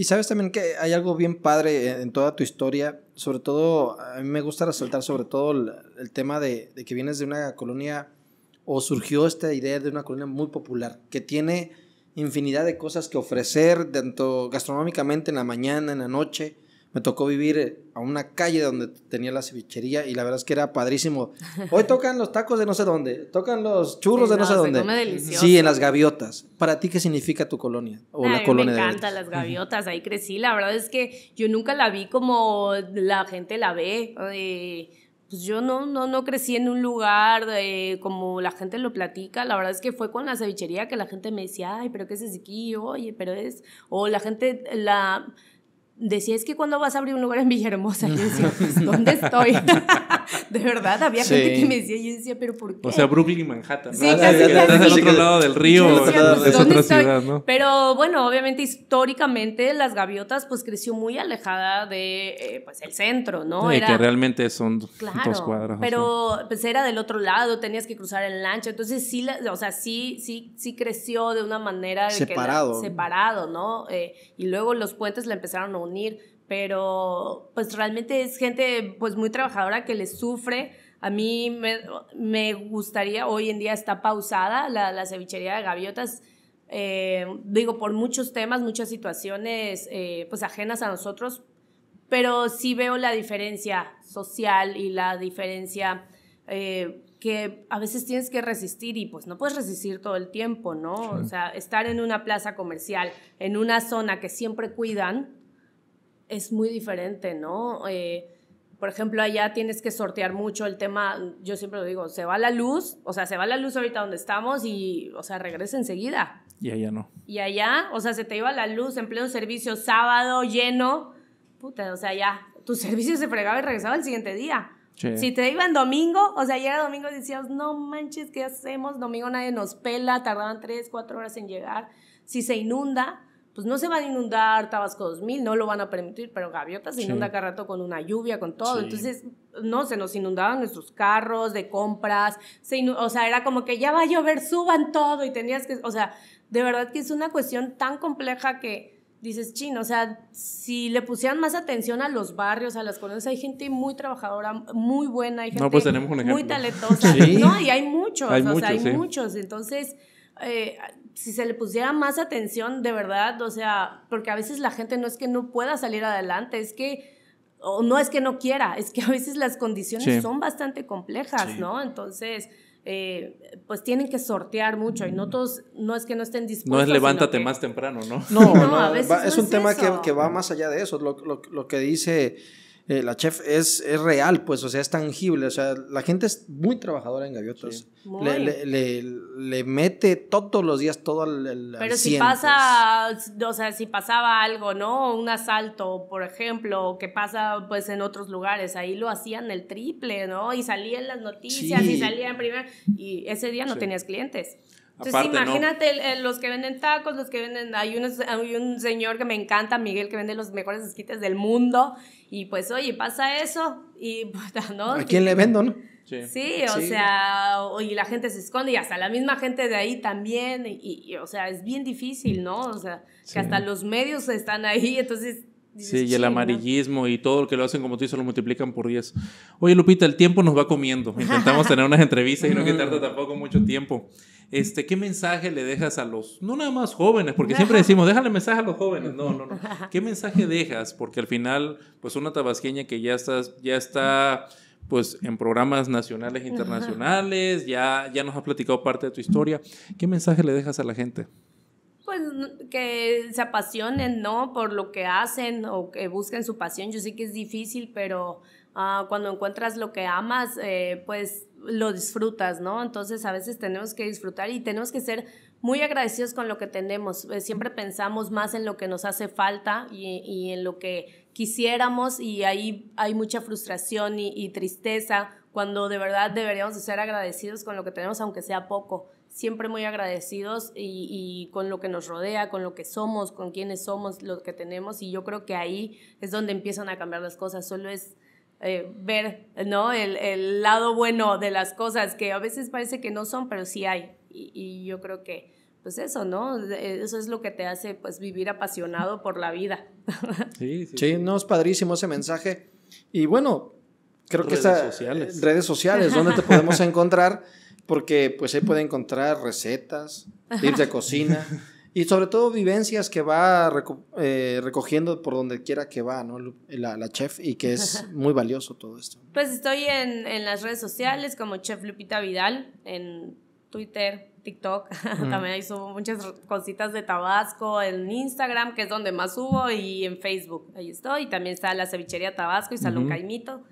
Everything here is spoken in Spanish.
Y sabes también que hay algo bien padre en toda tu historia, sobre todo, a mí me gusta resaltar sobre todo el, tema de, de, que vienes de una colonia o surgió esta idea de una colonia muy popular, que tiene infinidad de cosas que ofrecer, tanto gastronómicamente en la mañana, en la noche, me tocó vivir eh, a una calle donde tenía la cevichería y la verdad es que era padrísimo. Hoy tocan los tacos de no sé dónde, tocan los churros de no, sé dónde. Sí, en las gaviotas. ¿Para ti qué significa tu colonia o la colonia? Me encantan las gaviotas, ahí crecí. La verdad es que yo nunca la vi como la gente la ve. Eh, pues yo no, no, no crecí en un lugar eh, como la gente lo platica. La verdad es que fue con la cevichería que la gente me decía, ay, pero ¿qué es aquí? Oye, pero es... O la gente, la decía, es que cuando vas a abrir un lugar en Villahermosa, yo decía, pues, ¿dónde estoy? de verdad, había gente que me decía, yo decía, ¿pero por qué? O sea, Brooklyn, y Manhattan. ¿no? Sí, casi, casi, Estás otro lado del río, es otra ciudad, ¿no? Pero bueno, obviamente, históricamente, las gaviotas, pues, creció muy alejada de, eh, pues, el centro, ¿no? que realmente son dos cuadras. pero, pues, era del otro lado, tenías que cruzar en lancha, entonces, sí, la, o sea, sí, sí, sí creció de una manera... Separado. separado, ¿no? Eh, y luego los puentes la empezaron a pero pues realmente es gente pues muy trabajadora que les sufre. A mí me, gustaría, hoy en día está pausada la, la cevichería de gaviotas, eh, digo, por muchos temas, muchas situaciones eh, pues ajenas a nosotros, pero sí veo la diferencia social y la diferencia eh, que a veces tienes que resistir y pues no puedes resistir todo el tiempo, ¿no? O sea, estar en una plaza comercial, en una zona que siempre cuidan, es muy diferente, ¿no? Eh, por ejemplo, allá tienes que sortear mucho el tema, yo siempre lo digo, se va la luz, o sea, se va la luz ahorita donde estamos y, o sea, regresa enseguida. Y allá no. Y allá, o sea, se te iba la luz en pleno servicio sábado, lleno, puta, o sea, ya, tu servicio se fregaba y regresaba el siguiente día. Si te iba en domingo, o sea, ayer domingo y decías, no manches, ¿qué hacemos? Domingo nadie nos pela, tardaban tres, cuatro horas en llegar. Si se inunda, pues no se van a inundar Tabasco 2000, no lo van a permitir, pero Gaviota se inunda cada rato con una lluvia, con todo. Entonces, no, se nos inundaban nuestros carros de compras, o sea, era como que ya va a llover, suban todo y tenías que, o sea, de verdad que es una cuestión tan compleja que dices, chin, o sea, si le pusieran más atención a los barrios, a las colonias, hay gente muy trabajadora, muy buena, hay gente pues, tenemos muy talentosa, ¿no? Y hay muchos, sea, hay muchos, entonces... Eh, si se le pusiera más atención, de verdad, o sea, porque a veces la gente no es que no pueda salir adelante, es que, o no es que no quiera, es que a veces las condiciones son bastante complejas, ¿no? Entonces... Eh, pues tienen que sortear mucho y no todos, no es que no estén dispuestos. No es levántate más temprano, ¿no? No, no, es un tema que, va más allá de eso, lo, lo que dice eh, la chef es, es real, pues, o sea, es tangible. O sea, la gente es muy trabajadora en gaviotas. Le, le, le, mete todos los días todo el. Pero si pasa, pues. o sea, si pasaba algo, ¿no? Un asalto, por ejemplo, que pasa pues en otros lugares, ahí lo hacían el triple, ¿no? Y salían las noticias y salían primero. Y ese día no tenías clientes. Entonces, imagínate los que venden tacos, los que venden. Hay un, hay un señor que me encanta, Miguel, que vende los mejores esquites del mundo. Y pues, oye, pasa eso. Y ¿A quién le vendo, no? Sí, o sea, y la gente se esconde y hasta la misma gente de ahí también. Y, o sea, es bien difícil, ¿no? O sea, que hasta los medios están ahí. Entonces, Sí, y el amarillismo y todo lo que lo hacen, como tú dices, lo multiplican por 10. Oye, Lupita, el tiempo nos va comiendo. Intentamos tener unas entrevistas y no que tarda tampoco mucho tiempo. Este, ¿Qué mensaje le dejas a los, no nada más jóvenes, porque siempre decimos, déjale mensaje a los jóvenes, no, no, no. ¿Qué mensaje dejas? Porque al final, pues una tabasqueña que ya, estás, ya está pues en programas nacionales e internacionales, ya, ya nos ha platicado parte de tu historia, ¿qué mensaje le dejas a la gente? Pues que se apasionen, ¿no? Por lo que hacen o que busquen su pasión. Yo sé que es difícil, pero Ah, cuando encuentras lo que amas, eh, pues lo disfrutas, ¿no? Entonces a veces tenemos que disfrutar y tenemos que ser muy agradecidos con lo que tenemos. Eh, siempre pensamos más en lo que nos hace falta y, y en lo que quisiéramos y ahí hay mucha frustración y, tristeza cuando de verdad deberíamos de ser agradecidos con lo que tenemos, aunque sea poco. Siempre muy agradecidos y, y con lo que nos rodea, con lo que somos, con quienes somos, lo que tenemos y yo creo que ahí es donde empiezan a cambiar las cosas. Solo es eh, ver, ¿no? El, el, lado bueno de las cosas que a veces parece que no son, pero sí hay. Y, yo creo que, pues eso, ¿no? Eso es lo que te hace, pues, vivir apasionado por la vida. Sí, no, es padrísimo ese mensaje. Y bueno, creo que está... Redes sociales, donde te podemos encontrar, porque pues ahí puede encontrar recetas, tips de cocina. Y sobre todo vivencias que va eh, recogiendo por donde quiera que va, ¿no? La, chef y que es muy valioso todo esto. Pues estoy en, las redes sociales como Chef Lupita Vidal, en Twitter, TikTok, también hay subo muchas cositas de Tabasco, en Instagram, que es donde más subo, y en Facebook, ahí estoy. También está la cevichería Tabasco y Salón Caimito.